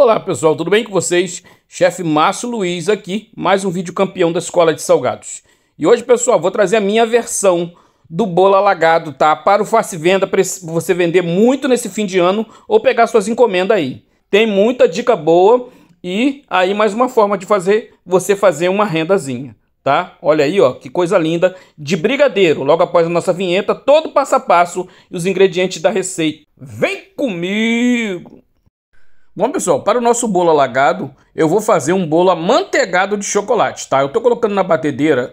Olá pessoal, tudo bem com vocês? Chefe Márcio Luiz aqui, mais um vídeo campeão da Escola de Salgados. E hoje pessoal, vou trazer a minha versão do bolo alagado, tá? Para o face venda, para você vender muito nesse fim de ano ou pegar suas encomendas aí. Tem muita dica boa e aí mais uma forma de fazer você fazer uma rendazinha. Tá? Olha aí, ó, que coisa linda de brigadeiro. Logo após a nossa vinheta, todo passo a passo e os ingredientes da receita. Vem comigo! Bom, pessoal, para o nosso bolo alagado, eu vou fazer um bolo amanteigado de chocolate, tá? Eu tô colocando na batedeira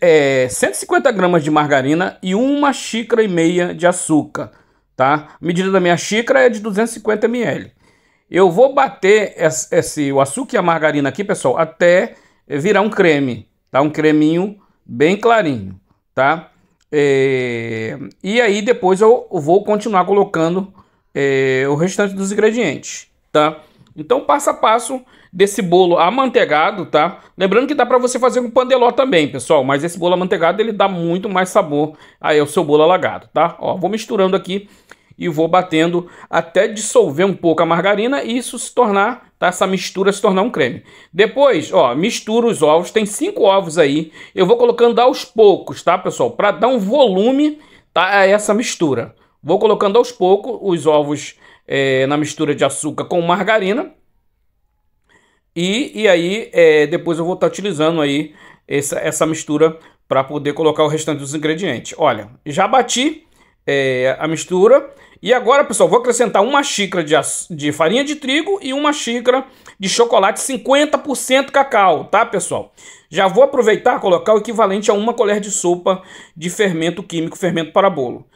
é, 150 gramas de margarina e uma xícara e meia de açúcar, tá? A medida da minha xícara é de 250 ml. Eu vou bater esse, esse, o açúcar e a margarina aqui, pessoal, até virar um creme, tá? Um creminho bem clarinho, tá? É, e aí depois eu vou continuar colocando é, o restante dos ingredientes, tá? Então, passo a passo desse bolo amanteigado, tá? Lembrando que dá para você fazer com pandeló também, pessoal, mas esse bolo amanteigado ele dá muito mais sabor aí ao seu bolo alagado, tá? Ó, vou misturando aqui e vou batendo até dissolver um pouco a margarina e isso se tornar, tá? Essa mistura se tornar um creme. Depois, ó, misturo os ovos, tem cinco ovos aí. Eu vou colocando aos poucos, tá, pessoal? Para dar um volume tá, a essa mistura. Vou colocando aos poucos os ovos é, na mistura de açúcar com margarina. E, e aí é, depois eu vou estar tá utilizando aí essa, essa mistura para poder colocar o restante dos ingredientes. Olha, já bati é, a mistura. E agora, pessoal, vou acrescentar uma xícara de, de farinha de trigo e uma xícara de chocolate 50% cacau, tá, pessoal? Já vou aproveitar colocar o equivalente a uma colher de sopa de fermento químico, fermento para bolo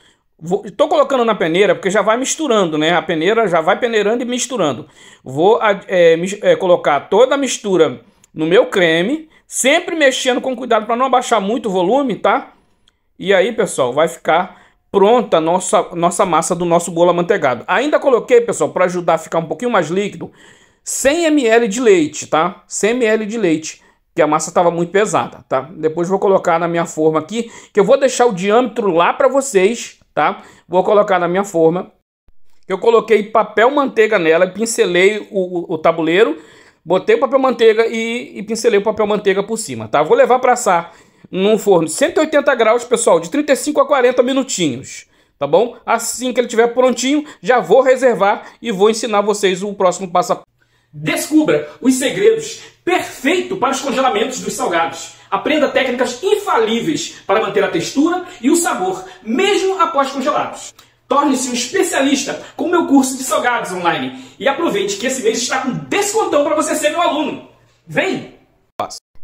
tô colocando na peneira porque já vai misturando, né? A peneira já vai peneirando e misturando. Vou é, é, colocar toda a mistura no meu creme, sempre mexendo com cuidado para não abaixar muito o volume, tá? E aí, pessoal, vai ficar pronta a nossa, nossa massa do nosso bolo amanteigado. Ainda coloquei, pessoal, para ajudar a ficar um pouquinho mais líquido, 100 ml de leite, tá? 100 ml de leite que a massa estava muito pesada, tá? Depois vou colocar na minha forma aqui, que eu vou deixar o diâmetro lá para vocês tá? Vou colocar na minha forma. Eu coloquei papel manteiga nela, pincelei o, o, tabuleiro, botei o papel manteiga e, e, pincelei o papel manteiga por cima, tá? Vou levar para assar num forno 180 graus, pessoal, de 35 a 40 minutinhos, tá bom? Assim que ele estiver prontinho, já vou reservar e vou ensinar vocês o próximo passo Descubra os segredos perfeitos para os congelamentos dos salgados. Aprenda técnicas infalíveis para manter a textura e o sabor, mesmo após congelados. Torne-se um especialista com o meu curso de salgados online e aproveite que esse mês está com descontão para você ser meu aluno. Vem!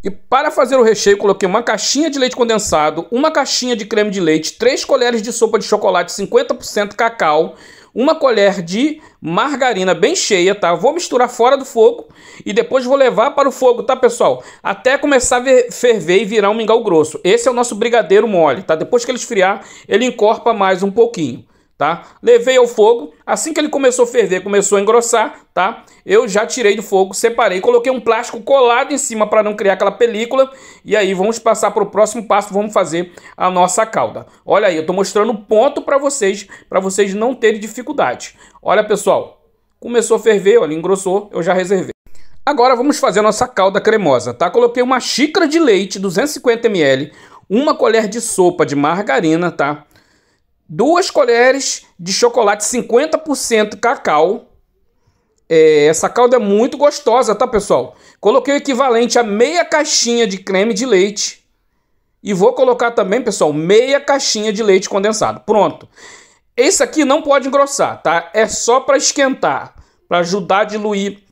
E para fazer o recheio, coloquei uma caixinha de leite condensado, uma caixinha de creme de leite, três colheres de sopa de chocolate 50% cacau, uma colher de margarina bem cheia, tá? Vou misturar fora do fogo e depois vou levar para o fogo, tá, pessoal? Até começar a ferver e virar um mingau grosso. Esse é o nosso brigadeiro mole, tá? Depois que ele esfriar, ele encorpa mais um pouquinho tá? Levei ao fogo, assim que ele começou a ferver, começou a engrossar, tá? Eu já tirei do fogo, separei, coloquei um plástico colado em cima para não criar aquela película. E aí vamos passar para o próximo passo, vamos fazer a nossa calda. Olha aí, eu estou mostrando o ponto para vocês, para vocês não terem dificuldade. Olha, pessoal, começou a ferver, olha, engrossou, eu já reservei. Agora vamos fazer a nossa calda cremosa, tá? Coloquei uma xícara de leite, 250 ml, uma colher de sopa de margarina, tá? duas colheres de chocolate 50% cacau. É, essa calda é muito gostosa, tá, pessoal? Coloquei o equivalente a meia caixinha de creme de leite. E vou colocar também, pessoal, meia caixinha de leite condensado. Pronto. Esse aqui não pode engrossar, tá? É só para esquentar, para ajudar a diluir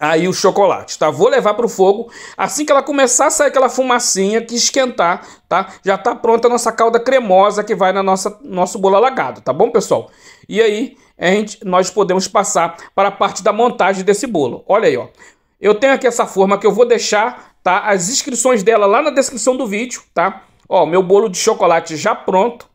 aí o chocolate, tá? Vou levar para o fogo. Assim que ela começar a sair aquela fumacinha que esquentar, tá? Já tá pronta a nossa calda cremosa que vai na nossa nosso bolo alagado, tá bom, pessoal? E aí a gente, nós podemos passar para a parte da montagem desse bolo. Olha aí, ó. Eu tenho aqui essa forma que eu vou deixar, tá? As inscrições dela lá na descrição do vídeo, tá? Ó, meu bolo de chocolate já pronto.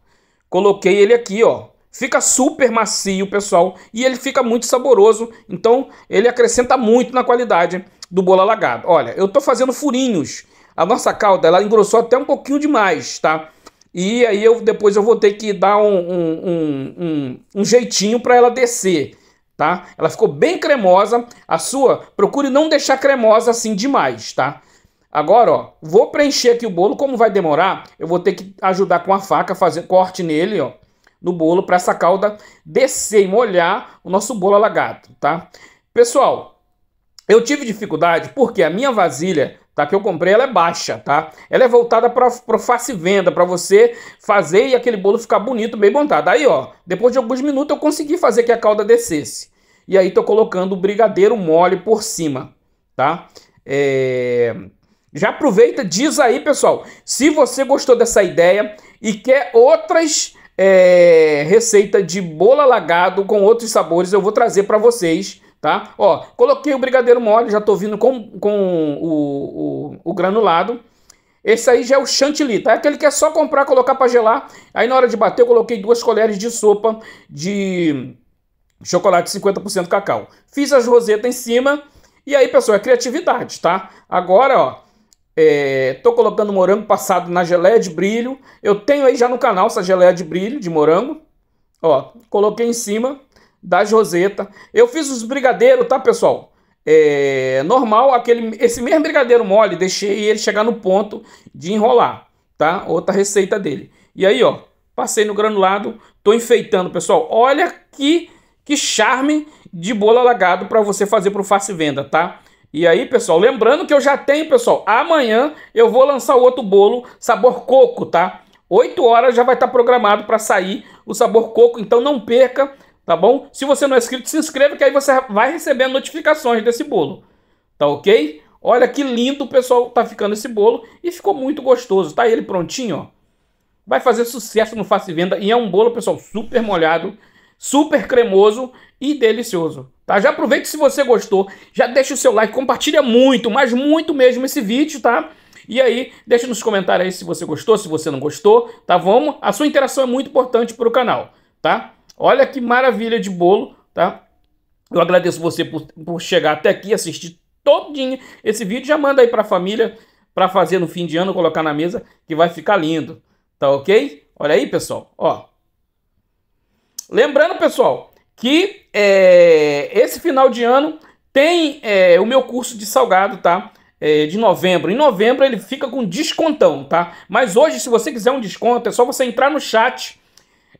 Coloquei ele aqui, ó, fica super macio, pessoal, e ele fica muito saboroso, então ele acrescenta muito na qualidade do bolo alagado. Olha, eu estou fazendo furinhos, a nossa calda ela engrossou até um pouquinho demais, tá? E aí eu depois eu vou ter que dar um, um, um, um jeitinho para ela descer, tá? Ela ficou bem cremosa, a sua procure não deixar cremosa assim demais, tá? Agora, ó, vou preencher aqui o bolo, como vai demorar, eu vou ter que ajudar com a faca, fazer corte nele, ó no bolo para essa calda descer e molhar o nosso bolo alagado, tá? Pessoal, eu tive dificuldade porque a minha vasilha tá? Que eu comprei, ela é baixa, tá? Ela é voltada para face venda, para você fazer e aquele bolo ficar bonito, bem montado. Aí, ó, depois de alguns minutos eu consegui fazer que a calda descesse. E aí tô colocando o brigadeiro mole por cima, tá? É... Já aproveita, diz aí, pessoal, se você gostou dessa ideia e quer outras é, receita de bolo alagado com outros sabores, eu vou trazer para vocês, tá? Ó, coloquei o brigadeiro mole, já tô vindo com, com o, o, o granulado. Esse aí já é o chantilly, tá? É aquele que é só comprar, colocar para gelar. Aí na hora de bater eu coloquei duas colheres de sopa de chocolate 50% cacau. Fiz as rosetas em cima. E aí, pessoal, é criatividade, tá? Agora, ó, Estou é, colocando morango passado na geleia de brilho. Eu tenho aí já no canal essa geleia de brilho de morango. Ó, coloquei em cima das roseta. Eu fiz os brigadeiros, tá, pessoal? É, normal, aquele, esse mesmo brigadeiro mole, deixei ele chegar no ponto de enrolar, tá? Outra receita dele. E aí, ó, passei no granulado, tô enfeitando, pessoal. Olha que, que charme de bolo alagado para você fazer para o face venda, tá? E aí, pessoal, lembrando que eu já tenho, pessoal, amanhã eu vou lançar o outro bolo sabor coco, tá? 8 horas já vai estar tá programado para sair o sabor coco, então não perca, tá bom? Se você não é inscrito, se inscreva que aí você vai recebendo notificações desse bolo, tá ok? Olha que lindo, pessoal, tá ficando esse bolo e ficou muito gostoso, tá ele prontinho, ó. Vai fazer sucesso no Face Venda e é um bolo, pessoal, super molhado, super cremoso e delicioso. Tá? Já aproveita se você gostou, já deixa o seu like, compartilha muito, mas muito mesmo esse vídeo, tá? E aí, deixa nos comentários aí se você gostou, se você não gostou, tá? Vamos, a sua interação é muito importante para o canal, tá? Olha que maravilha de bolo, tá? Eu agradeço você por, por chegar até aqui, assistir todinho esse vídeo, já manda aí para a família para fazer no fim de ano, colocar na mesa, que vai ficar lindo, tá ok? Olha aí, pessoal, ó. Lembrando, pessoal, que é, esse final de ano tem é, o meu curso de salgado, tá? É, de novembro. Em novembro ele fica com descontão, tá? Mas hoje, se você quiser um desconto, é só você entrar no chat,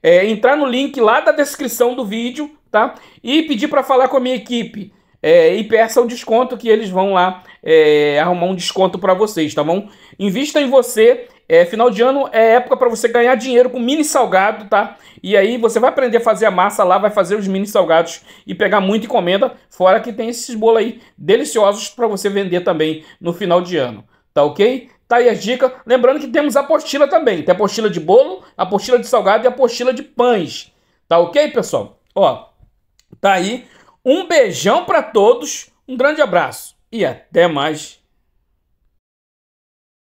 é, entrar no link lá da descrição do vídeo, tá? E pedir para falar com a minha equipe é, e peça o desconto que eles vão lá é, arrumar um desconto para vocês, tá bom? Invista em você. É, final de ano é época para você ganhar dinheiro com mini salgado, tá? E aí você vai aprender a fazer a massa lá, vai fazer os mini salgados e pegar muita encomenda. Fora que tem esses bolos aí deliciosos para você vender também no final de ano, tá ok? Tá aí a dica. Lembrando que temos apostila também. Tem apostila de bolo, apostila de salgado e apostila de pães. Tá ok, pessoal? Ó, tá aí. Um beijão para todos, um grande abraço e até mais.